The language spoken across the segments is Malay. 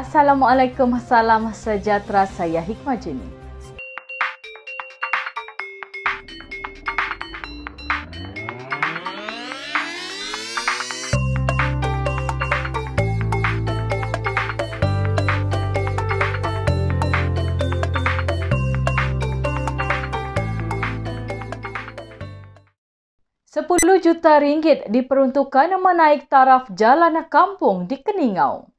Assalamualaikum, salam sejahtera. Saya Hikmah Jenny. Sepuluh juta ringgit diperuntukkan menaik taraf jalan kampung di Keningau.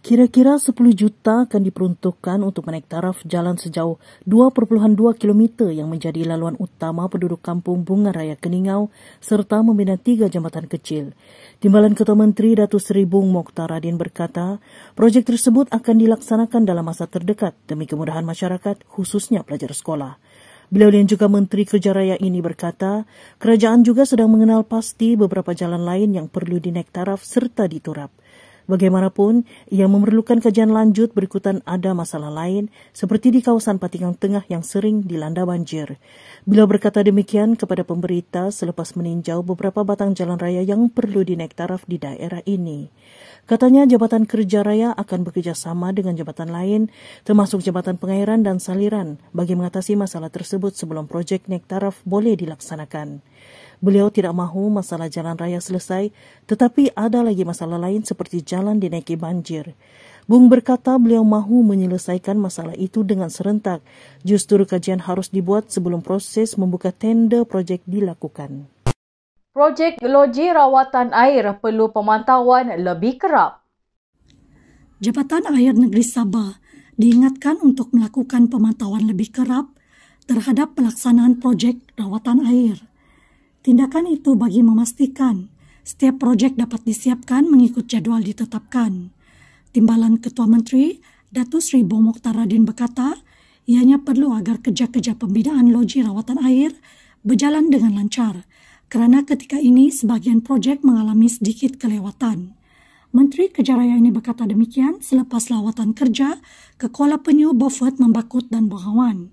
Kira-kira 10 juta akan diperuntukkan untuk menaik taraf jalan sejauh 2.2 km yang menjadi laluan utama penduduk kampung Bunga Raya Keningau serta membina tiga jambatan kecil. Timbalan Ketua Menteri Datu Seri Bung Mokhtar Radin berkata, projek tersebut akan dilaksanakan dalam masa terdekat demi kemudahan masyarakat khususnya pelajar sekolah. Beliau yang juga Menteri Kerja Raya ini berkata, kerajaan juga sedang mengenal pasti beberapa jalan lain yang perlu dinaik taraf serta diturap. Bagaimanapun, ia memerlukan kajian lanjut berikutan ada masalah lain seperti di kawasan Patikang Tengah yang sering dilanda banjir. Bila berkata demikian kepada pemberita selepas meninjau beberapa batang jalan raya yang perlu dinaik taraf di daerah ini. Katanya Jabatan Kerja Raya akan bekerjasama dengan jabatan lain termasuk Jabatan Pengairan dan Saliran bagi mengatasi masalah tersebut sebelum projek naik taraf boleh dilaksanakan. Beliau tidak mahu masalah jalan raya selesai, tetapi ada lagi masalah lain seperti jalan dinaiki banjir. Bung berkata beliau mahu menyelesaikan masalah itu dengan serentak. Justru kajian harus dibuat sebelum proses membuka tender projek dilakukan. Projek loji rawatan air perlu pemantauan lebih kerap. Jabatan Air Negeri Sabah diingatkan untuk melakukan pemantauan lebih kerap terhadap pelaksanaan projek rawatan air. Tindakan itu bagi memastikan setiap proyek dapat disiapkan mengikut jadwal ditetapkan. Timbalan Ketua Menteri Datu Sri Bomoktaradin berkata, ianya perlu agar kerja-kerja pembinaan loji rawatan air berjalan dengan lancar kerana ketika ini sebahagian projek mengalami sedikit kelewatan. Menteri Kerja Raya ini berkata demikian selepas lawatan kerja ke Kuala Penyu, Beaufort, Membakut dan Bengawan.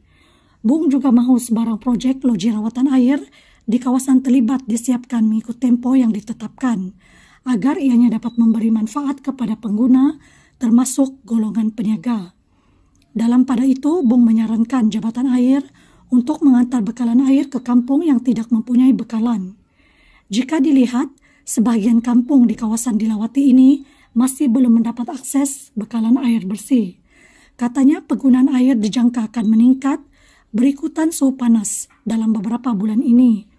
Bung juga mahu sebarang projek loji rawatan air di kawasan terlibat disiapkan mengikut tempo yang ditetapkan agar ianya dapat memberi manfaat kepada pengguna termasuk golongan peniaga. Dalam pada itu, Bung menyarankan jabatan air untuk mengantar bekalan air ke kampung yang tidak mempunyai bekalan. Jika dilihat, sebagian kampung di kawasan Dilawati ini masih belum mendapat akses bekalan air bersih. Katanya penggunaan air dijangka akan meningkat berikutan suhu panas dalam beberapa bulan ini.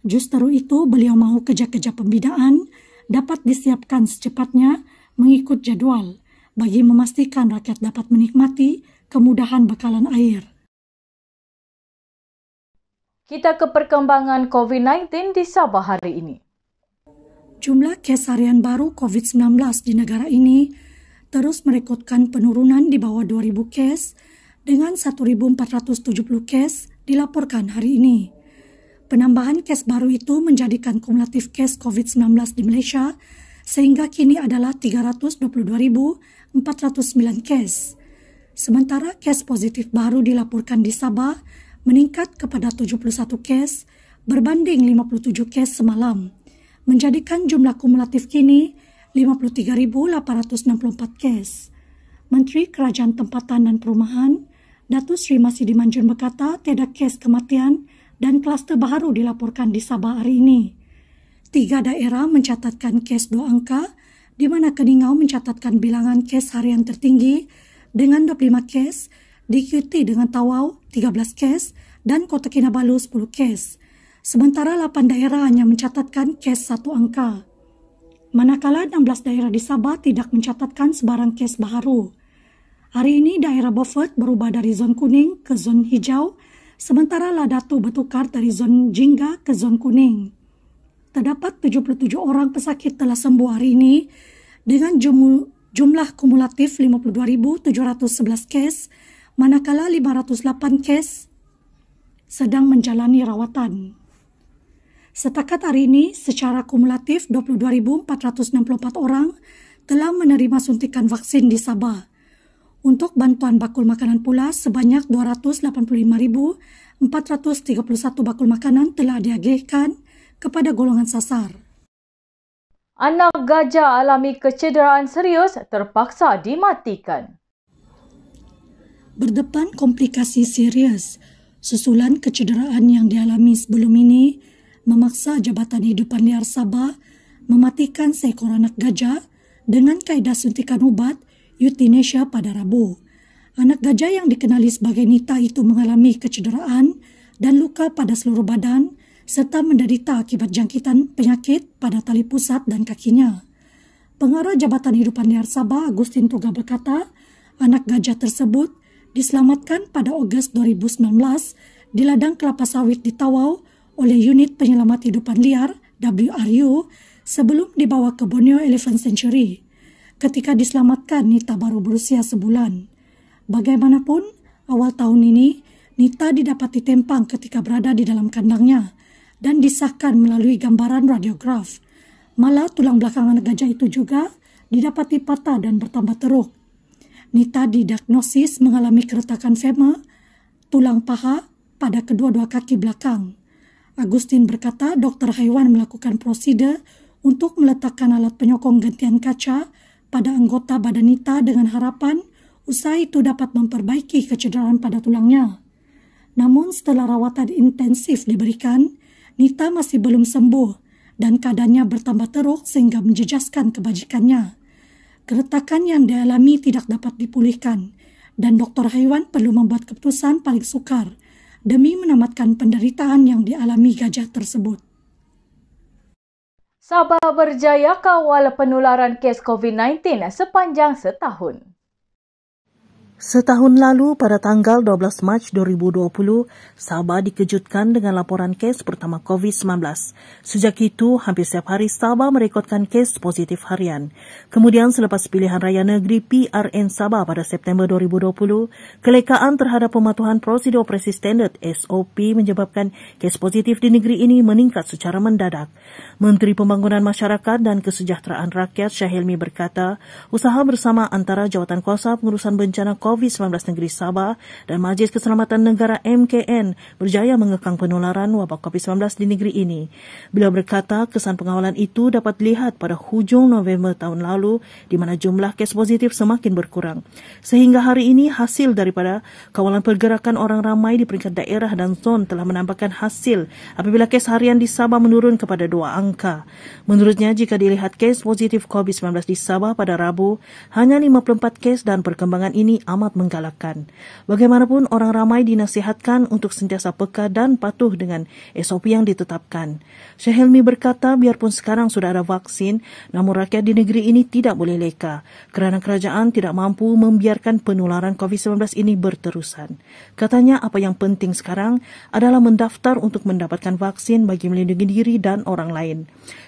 Justru itu beliau mahu kerja-kerja pembinaan dapat disiapkan secepatnya mengikut jadual bagi memastikan rakyat dapat menikmati kemudahan bekalan air. Kita ke perkembangan COVID-19 di Sabah hari ini. Jumlah kes harian baru COVID-19 di negara ini terus merekodkan penurunan di bawah 2.000 kes dengan 1.470 kes dilaporkan hari ini. Penambahan kes baru itu menjadikan kumulatif kes COVID-19 di Malaysia sehingga kini adalah 322.409 kes. Sementara kes positif baru dilaporkan di Sabah meningkat kepada 71 kes berbanding 57 kes semalam, menjadikan jumlah kumulatif kini 53.864 kes. Menteri Kerajaan Tempatan dan Perumahan, Datu Sri Masidi Manjun berkata tiada kes kematian dan kluster baru dilaporkan di Sabah hari ini. Tiga daerah mencatatkan kes dua angka, di mana Keningau mencatatkan bilangan kes harian tertinggi dengan 25 kes, diikuti dengan Tawau 13 kes, dan Kota Kinabalu 10 kes. Sementara lapan daerah hanya mencatatkan kes satu angka. Manakala 16 daerah di Sabah tidak mencatatkan sebarang kes baru. Hari ini daerah Beaufort berubah dari zon kuning ke zon hijau sementara Ladato bertukar dari zon jingga ke zon kuning. Terdapat 77 orang pesakit telah sembuh hari ini dengan jumlah kumulatif 52,711 kes, manakala 508 kes sedang menjalani rawatan. Setakat hari ini, secara kumulatif 22,464 orang telah menerima suntikan vaksin di Sabah. Untuk bantuan bakul makanan pula sebanyak 285,431 bakul makanan telah diagihkan kepada golongan sasar. Anak gajah alami kecederaan serius terpaksa dimatikan. Berdepan komplikasi serius, susulan kecederaan yang dialami sebelum ini memaksa Jabatan Hidupan Liar Sabah mematikan seekor anak gajah dengan kaedah suntikan ubat euthanasia pada Rabu. Anak gajah yang dikenali sebagai Nita itu mengalami kecederaan dan luka pada seluruh badan serta menderita akibat jangkitan penyakit pada tali pusat dan kakinya. Pengarah Jabatan Hidupan Liar Sabah Agustin Tuga berkata, anak gajah tersebut diselamatkan pada Ogos 2019 di ladang kelapa sawit di Tawau oleh unit penyelamat hidupan liar WRU sebelum dibawa ke Borneo Elephant Century ketika diselamatkan Nita baru berusia sebulan. Bagaimanapun, awal tahun ini, Nita didapat ditempang ketika berada di dalam kandangnya dan disahkan melalui gambaran radiograf. Malah tulang belakang anak gajah itu juga didapati patah dan bertambah teruk. Nita didiagnosis mengalami keretakan femur, tulang paha pada kedua-dua kaki belakang. Agustin berkata dokter hewan melakukan prosedur untuk meletakkan alat penyokong gantian kaca pada anggota badan Nita dengan harapan usai itu dapat memperbaiki kecederaan pada tulangnya. Namun setelah rawatan intensif diberikan, Nita masih belum sembuh dan keadaannya bertambah teruk sehingga menjejaskan kebajikannya. Keretakan yang dialami tidak dapat dipulihkan dan doktor hewan perlu membuat keputusan paling sukar demi menamatkan penderitaan yang dialami gajah tersebut. Sabah berjaya kawal penularan kes COVID-19 sepanjang setahun. Setahun lalu pada tanggal 12 Mac 2020, Sabah dikejutkan dengan laporan kes pertama COVID-19. Sejak itu, hampir setiap hari Sabah merekodkan kes positif harian. Kemudian selepas pilihan raya negeri PRN Sabah pada September 2020, kelekaan terhadap pematuhan prosedur operasi standard SOP menyebabkan kes positif di negeri ini meningkat secara mendadak. Menteri Pembangunan Masyarakat dan Kesejahteraan Rakyat Syahilmi berkata, usaha bersama antara jawatan kuasa pengurusan bencana COVID-19 COVID-19 Negeri Sabah dan Majlis Keselamatan Negara MKN berjaya mengekang penularan wabak COVID-19 di negeri ini. Beliau berkata kesan pengawalan itu dapat dilihat pada hujung November tahun lalu di mana jumlah kes positif semakin berkurang. Sehingga hari ini hasil daripada kawalan pergerakan orang ramai di peringkat daerah dan zon telah menampakkan hasil apabila kes harian di Sabah menurun kepada dua angka. Menurutnya jika dilihat kes positif COVID-19 di Sabah pada Rabu hanya 54 kes dan perkembangan ini aman amat menggalakkan. Bagaimanapun, orang ramai dinasihatkan untuk sentiasa peka dan patuh dengan SOP yang ditetapkan. Syekh Helmi berkata, biarpun sekarang sudah ada vaksin, namun rakyat di negeri ini tidak boleh leka kerana kerajaan tidak mampu membiarkan penularan COVID-19 ini berterusan. Katanya, apa yang penting sekarang adalah mendaftar untuk mendapatkan vaksin bagi melindungi diri dan orang lain.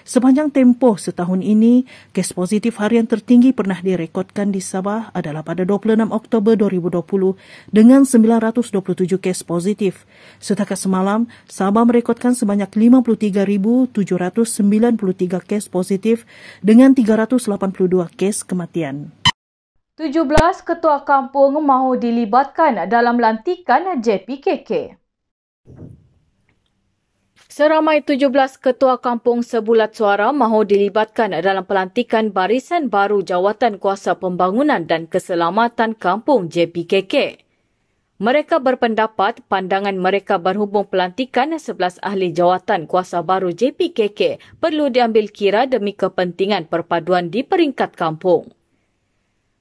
Sepanjang tempoh setahun ini, kes positif harian tertinggi pernah direkodkan di Sabah adalah pada 26 Oktober Oktober 2020 dengan 927 kes positif. Setakat semalam, Sabah merekodkan sebanyak 53,793 kes positif dengan 382 kes kematian. 17 ketua kampung mahu dilibatkan dalam lantikan JPKK. Seramai 17 ketua kampung sebulat suara mahu dilibatkan dalam pelantikan barisan baru Jawatan Kuasa Pembangunan dan Keselamatan Kampung JPKK. Mereka berpendapat pandangan mereka berhubung pelantikan 11 ahli jawatan kuasa baru JPKK perlu diambil kira demi kepentingan perpaduan di peringkat kampung.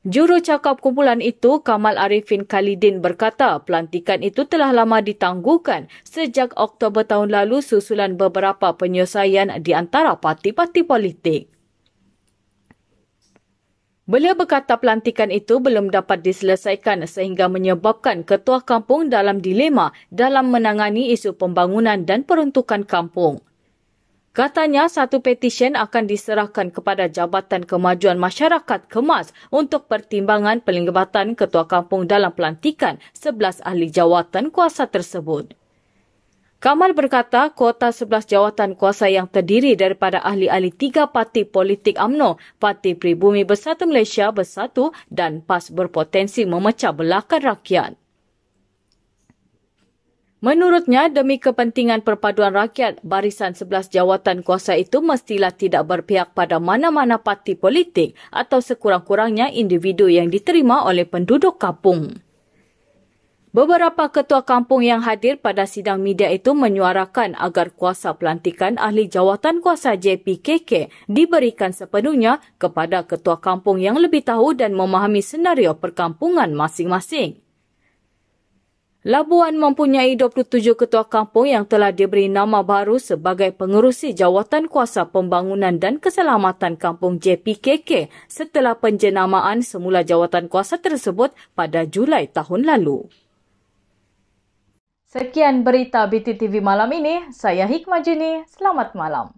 Juru cakap kumpulan itu, Kamal Arifin Khalidin berkata pelantikan itu telah lama ditangguhkan sejak Oktober tahun lalu susulan beberapa penyelesaian di antara parti-parti politik. Beliau berkata pelantikan itu belum dapat diselesaikan sehingga menyebabkan ketua kampung dalam dilema dalam menangani isu pembangunan dan peruntukan kampung. Katanya satu petisyen akan diserahkan kepada Jabatan Kemajuan Masyarakat Kemas untuk pertimbangan pelibatan ketua kampung dalam pelantikan 11 ahli jawatan kuasa tersebut. Kamal berkata kuota 11 jawatan kuasa yang terdiri daripada ahli-ahli tiga parti politik AMNO, Parti Pribumi Bersatu Malaysia Bersatu dan PAS berpotensi memecah belakang rakyat. Menurutnya, demi kepentingan perpaduan rakyat, barisan sebelas jawatan kuasa itu mestilah tidak berpihak pada mana-mana parti politik atau sekurang-kurangnya individu yang diterima oleh penduduk kampung. Beberapa ketua kampung yang hadir pada sidang media itu menyuarakan agar kuasa pelantikan ahli jawatan kuasa JPKK diberikan sepenuhnya kepada ketua kampung yang lebih tahu dan memahami senario perkampungan masing-masing. Labuan mempunyai 27 ketua kampung yang telah diberi nama baru sebagai pengerusi jawatan kuasa pembangunan dan keselamatan kampung JPKK setelah penjenamaan semula jawatan kuasa tersebut pada Julai tahun lalu. Sekian berita BTTV malam ini. Saya Hikmah Jini. Selamat malam.